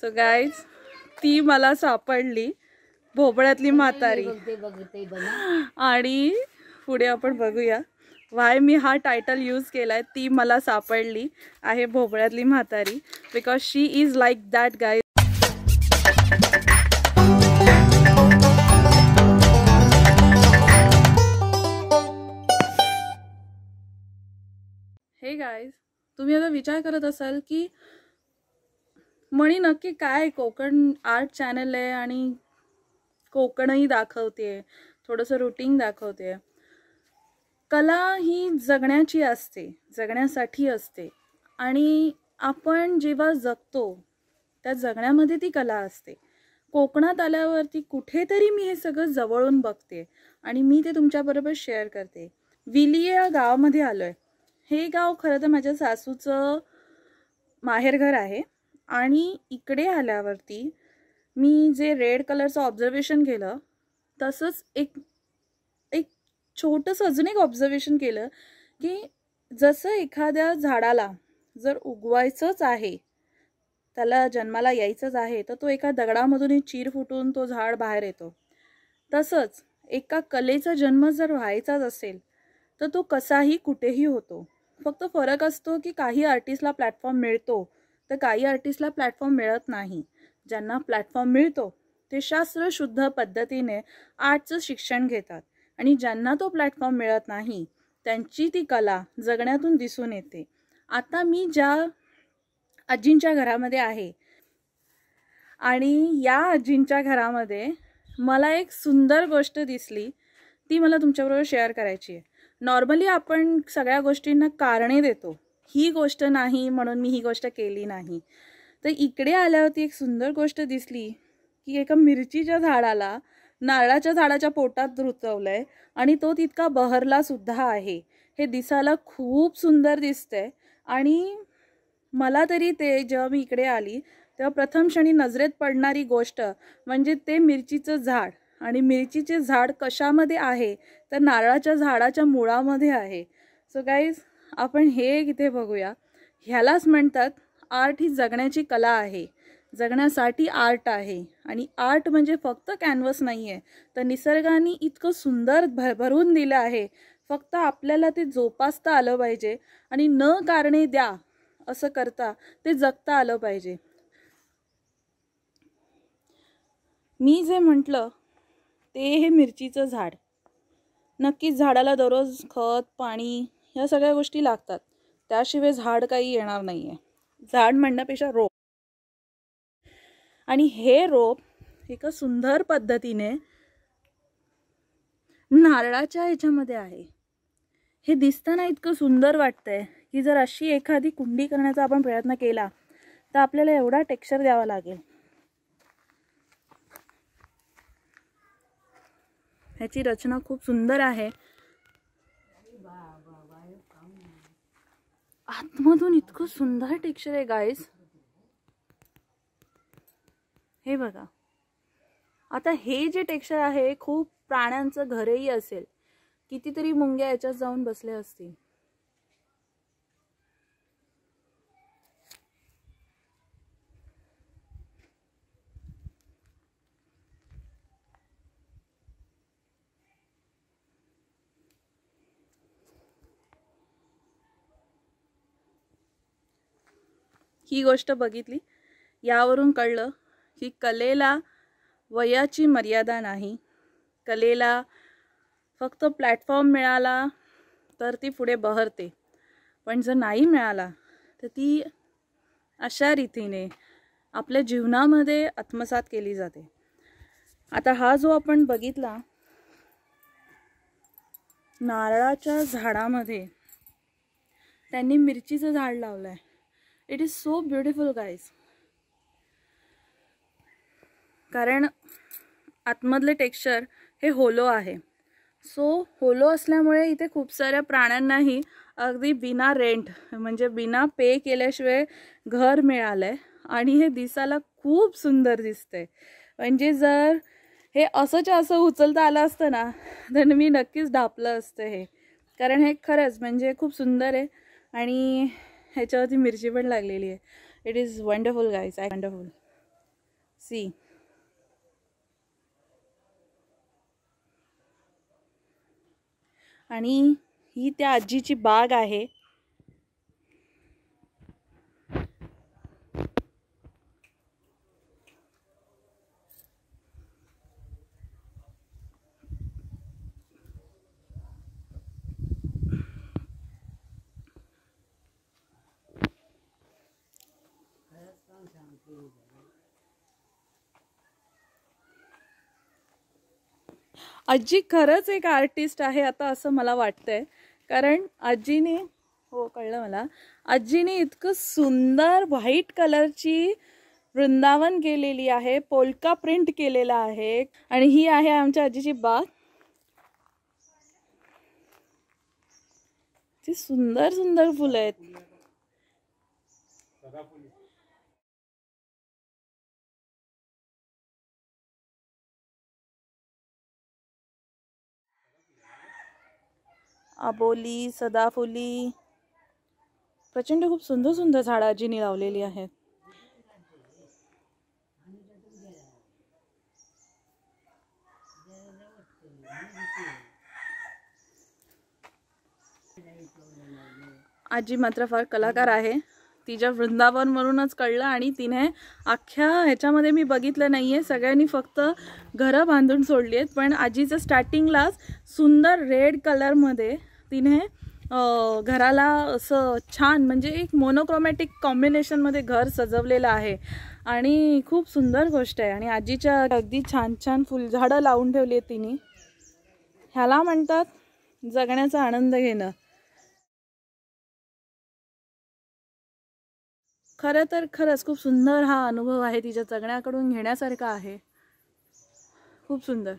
so guys ती मला सापडली भोपळ्यातली म्हातारी आणि पुढे आपण बघूया वाय मी हा टायटल यूज केला आहे ती मला सापडली आहे भोपळ्यातली म्हातारी because she is like that guy hey guys तुम्ही आता विचार करत असाल की म्हणी नक्की काय कोकण आर्ट चॅनल आहे आणि कोकणही दाखवते थोडंसं रुटीन दाखवते कला ही जगण्याची असते जगण्यासाठी असते आणि आपण जेव्हा जगतो त्या जगण्यामध्ये ती कला असते कोकणात आल्यावरती कुठेतरी मी हे सगळं जवळून बघते आणि मी ते तुमच्याबरोबर शेअर करते विली या गावामध्ये आलो आहे हे गाव खरं तर माझ्या सासूचं माहेरघर आहे आणि इकडे आल्यावरती मी जे रेड कलरचं ऑब्झर्वेशन केलं तसंच एक एक छोटंसं अजून एक ऑब्झर्वेशन केलं की जसं एखाद्या झाडाला जर उगवायचंच आहे त्याला जन्माला यायचंच आहे तर तो एका दगडामधून चीर फुटून तो झाड बाहेर येतो तसंच एका कलेचा जन्म जर व्हायचाच असेल तर तो कसाही कुठेही होतो फक्त फरक असतो की काही आर्टिस्टला प्लॅटफॉर्म मिळतो तर काही आर्टिस्टला प्लॅटफॉर्म मिळत नाही ज्यांना प्लॅटफॉर्म मिळतो ते शास्त्रशुद्ध पद्धतीने आर्टचं शिक्षण घेतात आणि ज्यांना तो प्लॅटफॉर्म मिळत नाही त्यांची ती कला जगण्यातून दिसून येते आता मी ज्या आजींच्या घरामध्ये आहे आणि या आजींच्या घरामध्ये मला एक सुंदर गोष्ट दिसली ती मला तुमच्याबरोबर शेअर करायची आहे नॉर्मली आपण सगळ्या गोष्टींना कारणे देतो ही गोष्ट नाही म्हणून मी ही गोष्ट केली नाही तर इकडे आल्यावरती एक सुंदर गोष्ट दिसली की एका मिरचीच्या झाडाला नारळाच्या झाडाच्या पोटात आहे आणि तो तितका बहरला सुद्धा आहे हे दिसायला खूप सुंदर दिसतंय आणि मला तरी ते जेव्हा मी इकडे आली तेव्हा प्रथम क्षणी नजरेत पडणारी गोष्ट म्हणजे ते मिरचीचं झाड आणि मिरचीचे झाड कशामध्ये आहे तर नारळाच्या झाडाच्या मुळामध्ये आहे सो काही गाईज आपण हे इथे बघूया ह्यालाच म्हणतात आर्ट ही जगण्याची कला आहे जगण्यासाठी आर्ट आहे आणि आर्ट म्हणजे फक्त कॅनव्हस नाही आहे तर निसर्गाने इतकं सुंदर भर भरून दिलं आहे फक्त आपल्याला ते जोपासता आलं पाहिजे आणि न कारणे द्या असं करता ते जगता आलं पाहिजे मी जे म्हटलं ते हे मिरचीचं झाड नक्कीच झाडाला दररोज खत पाणी ह्या सगळ्या गोष्टी लागतात त्याशिवाय झाड काही येणार नाही आहे झाड म्हणण्यापेक्षा रोप आणि हे रोप एका सुंदर पद्धतीने नारळाच्या ह्याच्यामध्ये आहे हे दिसताना इतकं सुंदर वाटतंय की जर अशी एखादी कुंडी करण्याचा आपण प्रयत्न केला तर आपल्याला एवढा टेक्स्चर द्यावा लागेल ह्याची रचना खूप सुंदर आहे आतमधून इतकं सुंदर टेक्स्चर आहे गाईज हे बघा आता हे जे टेक्स्चर आहे खूप प्राण्यांचं घरही असेल कितीतरी मुंग्या याच्यात जाऊन बसल्या असतील ही गोष्ट बघितली यावरून कळलं की कलेला वयाची मर्यादा नाही कलेला फक्त प्लॅटफॉर्म मिळाला तर ती पुढे बहरते पण जर नाही मिळाला तर ती अशा रीतीने आपल्या जीवनामध्ये आत्मसात केली जाते आता हा जो आपण बघितला नारळाच्या झाडामध्ये त्यांनी मिरचीचं झाड लावलं आहे it is so beautiful guys कारण आतमधले टेक्स्चर हे होलो आहे सो होलो असल्यामुळे इथे खूप साऱ्या प्राण्यांनाही अगदी बिना रेंट म्हणजे बिना पे केल्याशिवाय घर मिळालं आहे आणि हे दिसायला खूप सुंदर दिसतंय म्हणजे जर हे असंच्या असं उचलता आलं असतं ना तर मी नक्कीच ढापलं असतं हे कारण हे खरंच म्हणजे खूप सुंदर आहे आणि ह्याच्यावरती मिरची पण लागलेली आहे it is wonderful guys I wonderful see आणि ही त्या आजीची बाग आहे आजी खरच एक आर्टिस्ट आहे आता असं मला वाटतंय कारण आजीने हो कळलं मला आजीने इतकं सुंदर व्हाईट कलरची वृंदावन केलेली आहे पोलका प्रिंट केलेला आहे आणि ही आहे आमच्या आजीची बाग सुंदर सुंदर फुलं आहेत आबोली सदाफुली प्रचंड खूप सुंदर सुंदर झाडं आजीने लावलेली आहेत आजी मात्र फार कलाकार आहे तिच्या वृंदावन म्हणूनच कळलं आणि तिने अख्ख्या ह्याच्यामध्ये मी बघितलं नाही आहे सगळ्यांनी फक्त घरं बांधून सोडली आहेत पण आजीचं स्टार्टिंगलाच सुंदर रेड कलरमध्ये तिने घराला असं छान म्हणजे एक मोनोक्रोमॅटिक कॉम्बिनेशनमध्ये घर सजवलेलं आहे आणि खूप सुंदर गोष्ट आहे आणि आजीच्या अगदी छान छान फुलझाडं लावून ठेवली आहेत तिने ह्याला म्हणतात जगण्याचा आनंद घेणं खरं तर खरंच खूप सुंदर हा अनुभव आहे तिच्या जगण्याकडून घेण्यासारखा आहे खूप सुंदर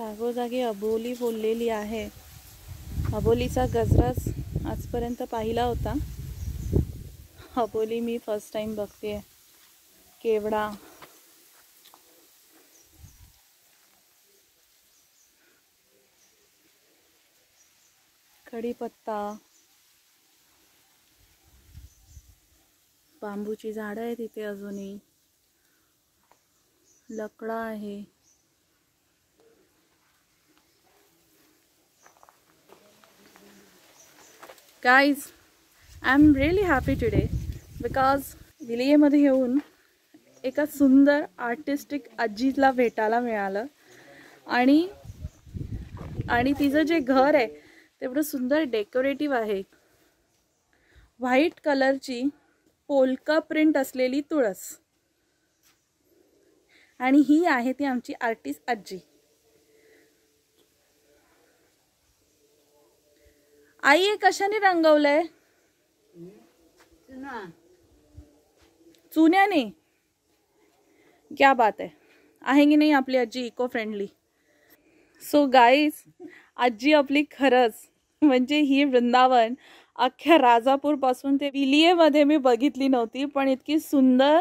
जागोजागी अबोली बोललेली आहे अबोलीचा गजराच आजपर्यंत पाहिला होता अबोली मी फर्स्ट टाईम बघते केवडा कढीपत्ता बांबूची झाडं आहेत इथे अजूनही लकडा आहे guys I am really happy today because विलियेमध्ये येऊन एका सुंदर आर्टिस्टिक आजीला भेटायला मिळालं आणि आणि तिचं जे घर आहे तेवढं सुंदर डेकोरेटिव्ह आहे व्हाईट कलरची पोलका प्रिंट असलेली तुळस आणि ही आहे ती आमची आर्टिस्ट आजी आई हे कशाने रंगवलंय चुन्याने क्या बात आहे आहे की नाही आपली आजी इको फ्रेंडली सो गाईज आजी आपली खरंच म्हणजे ही वृंदावन अख्ख्या पासून ते मध्ये मी बघितली नव्हती पण इतकी सुंदर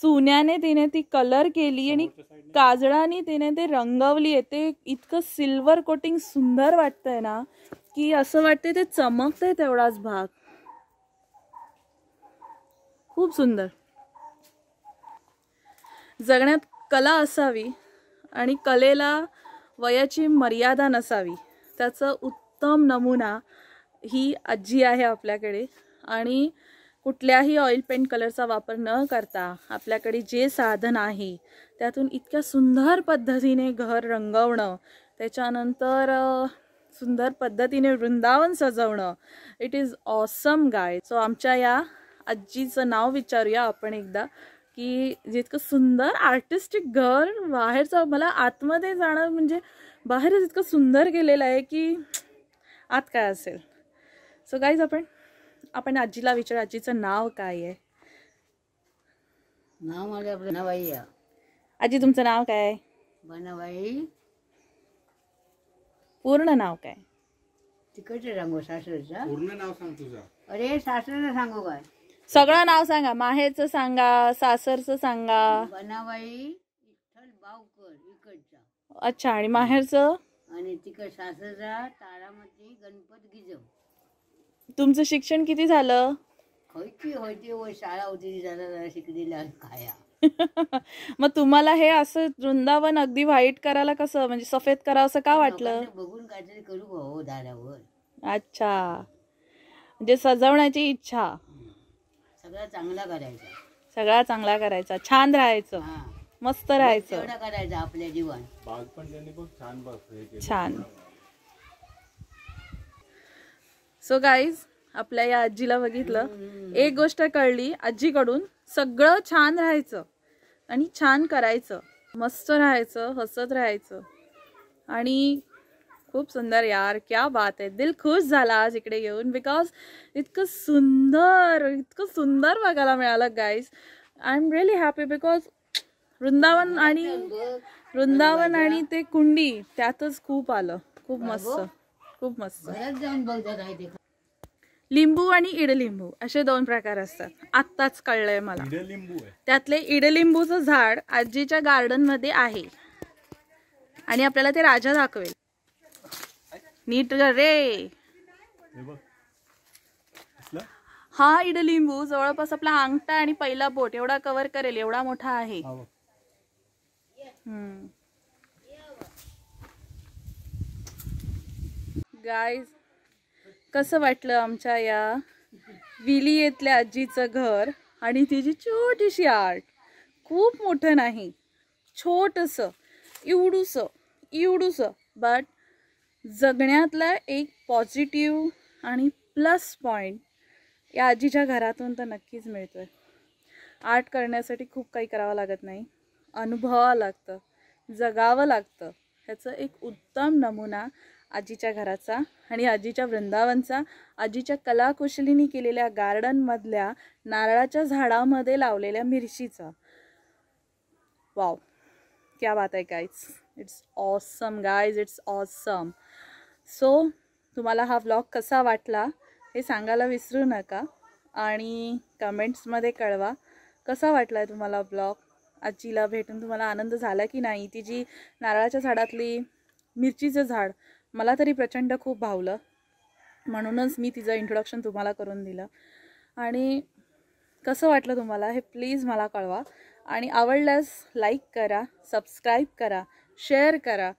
चुन्याने तिने ती कलर केली आणि काजळाने तिने ते रंगवली आहे ते इतकं सिल्वर कोटिंग सुंदर वाटतंय ना की असं वाटतंय ते चमकतंय तेवढाच भाग खूप सुंदर जगण्यात कला असावी आणि कलेला वयाची मर्यादा नसावी त्याचा उत्तम नमुना ही आजी आहे आपल्याकडे आणि कुठल्याही ऑइल पेंट कलरचा वापर न करता आपल्याकडे जे साधन आहे त्यातून इतक्या सुंदर पद्धतीने घर रंगवणं त्याच्यानंतर सुंदर पद्धतीने वृंदावन सजवणं it is awesome guy so आमच्या या आजीचं नाव विचारूया आपण एकदा की जितकं सुंदर आर्टिस्टिक घर बाहेरचं मला आतमध्ये जाणं म्हणजे बाहेरच इतकं सुंदर केलेलं आहे की आत काय असेल सो गायज आपण आपण आजीला विचार आजीचं नाव काय आहे नाव माझ्या आजी तुमचं नाव काय बनाबाई पूर्ण नाव काय तिकडचे सांगू सासरचा पूर्ण नाव सांग तुझं अरे सासरचं सांगू काय सगळं नाव सांगा माहेरचं सांगा सासरचं सांगा बनाबाई विठ्ठल बावकर इकडचा अच्छा आणि माहेरचं आणि तिकड सासरचा तारामती गणपत गिजव तुमचं शिक्षण किती झालं शाळा काय मग तुम्हाला हे असं वृंदावन अगदी व्हाईट करायला कसं म्हणजे सफेद करावं असं का वाटलं बघून काहीतरी करू हो अच्छा म्हणजे सजवण्याची इच्छा सगळा चांगला करायचा सगळा चांगला करायचा छान राहायचं मस्त राहायचं करायचं आपल्या जीवन छान सो गाईज आपल्या या आजीला बघितलं एक गोष्ट कळली आजीकडून सगळं छान राहायचं आणि छान करायचं मस्त राहायचं हसत राहायचं आणि खूप सुंदर यार क्या बात आहे दिल खुश झाला आज इकडे येऊन बिकॉज इतकं सुंदर इतकं सुंदर बघायला मिळालं guys I am really happy because Vrindavan आणि वृंदावन आणि ते कुंडी त्यातच खूप आलं खूप मस्त खूप मस्त लिंबू आणि इडलिंबू असे दोन प्रकार असतात आत्ताच कळलंय मला त्यातले इडलिंबूचं झाड आजीच्या गार्डन मध्ये आहे आणि आपल्याला ते राजा दाखवेल नीट रे हा इडलिंबू जवळपास आपला अंगठा आणि पहिला बोट एवढा कव्हर करेल एवढा मोठा आहे हम्म गाय कसं वाटलं आमच्या या विलियेतल्या आजीचं घर आणि तिची छोटीशी आर्ट खूप मोठं नाही छोटंसं एवढूसं एवढूस बट जगण्यातला एक पॉझिटिव्ह आणि प्लस पॉईंट या आजीच्या घरातून तर नक्कीच मिळतो आहे आर्ट करण्यासाठी खूप काही करावं लागत नाही अनुभवावं लागतं जगावं लागतं ह्याचं एक उत्तम नमुना आजीच्या घराचा आणि आजीच्या वृंदावनचा आजीच्या कलाकुशलीनी केलेल्या गार्डनमधल्या नारळाच्या झाडामध्ये लावलेल्या मिरशीचा वाव क्या बात आहे guys it's awesome guys it's awesome so तुम्हाला हा व्लॉग कसा वाटला हे सांगायला विसरू नका आणि कमेंट्समध्ये कळवा कसा वाटला आहे तुम्हाला ब्लॉग आजीला भेटून तुम्हाला आनंद झाला की नाही ती जी नारळाच्या झाडातली मिरचीचं झाड मला तरी प्रचंड खूप भावलं म्हणूनच मी तिचं इंट्रोडक्शन तुम्हाला करून दिलं आणि कसं वाटलं तुम्हाला हे प्लीज मला कळवा आणि आवडल्यास लाईक करा सबस्क्राईब करा शेअर करा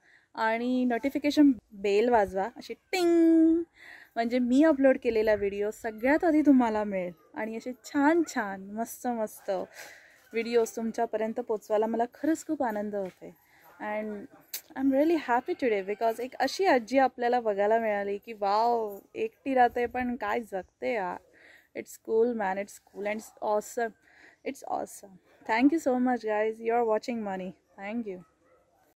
आणि नोटिफिकेशन बेल वाजवा अशी टिंग म्हणजे मी अपलोड केलेला व्हिडिओ सगळ्यात आधी तुम्हाला मिळेल आणि असे छान छान मस्त मस्त व्हिडिओज तुमच्यापर्यंत पोचवायला मला खरंच खूप आनंद होते and I am really happy today because एक अशी आजी आपल्याला बघायला मिळाली की वाव एकटी राहते पण काय जगते यार it's cool man it's cool and awesome it's awesome thank you so much guys you are watching money thank you